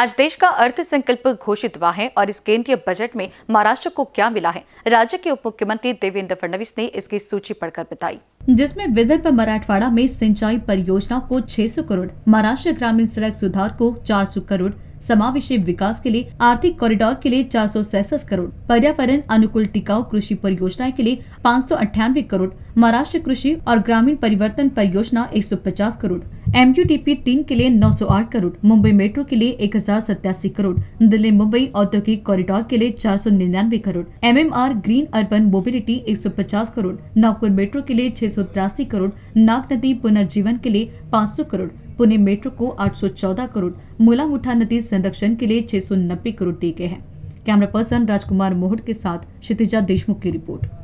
आज देश का अर्थ संकल्प घोषित हुआ है और इस केंद्रीय बजट में महाराष्ट्र को क्या मिला है राज्य के उप मुख्यमंत्री देवेंद्र फडणवीस ने इसकी सूची पढ़कर बताई जिसमें विदर्भ मराठवाड़ा में सिंचाई परियोजना को 600 करोड़ महाराष्ट्र ग्रामीण सड़क सुधार को 400 करोड़ समावेशी विकास के लिए आर्थिक कॉरिडोर के लिए चार करोड़ पर्यावरण अनुकूल टिकाऊ कृषि परियोजनाएं के लिए पाँच करोड़ महाराष्ट्र कृषि और ग्रामीण परिवर्तन परियोजना 150 करोड़ एम यू तीन के लिए 908 करोड़ मुंबई मेट्रो के लिए एक करोड़ दिल्ली मुंबई औद्योगिक कॉरिडोर के लिए चार सौ निन्यानवे crore M M R green urban mobility 150 crore Nagpur metro के लिए छह करोड़ नाग नदी पुनर्जीवन के लिए 500 करोड़ पुणे मेट्रो को 814 करोड़ मुलामुठा नदी संरक्षण के लिए 690 करोड़ दिए गए हैं कैमरा पर्सन राजकुमार मोहट के साथ क्षितिजा देशमुख की रिपोर्ट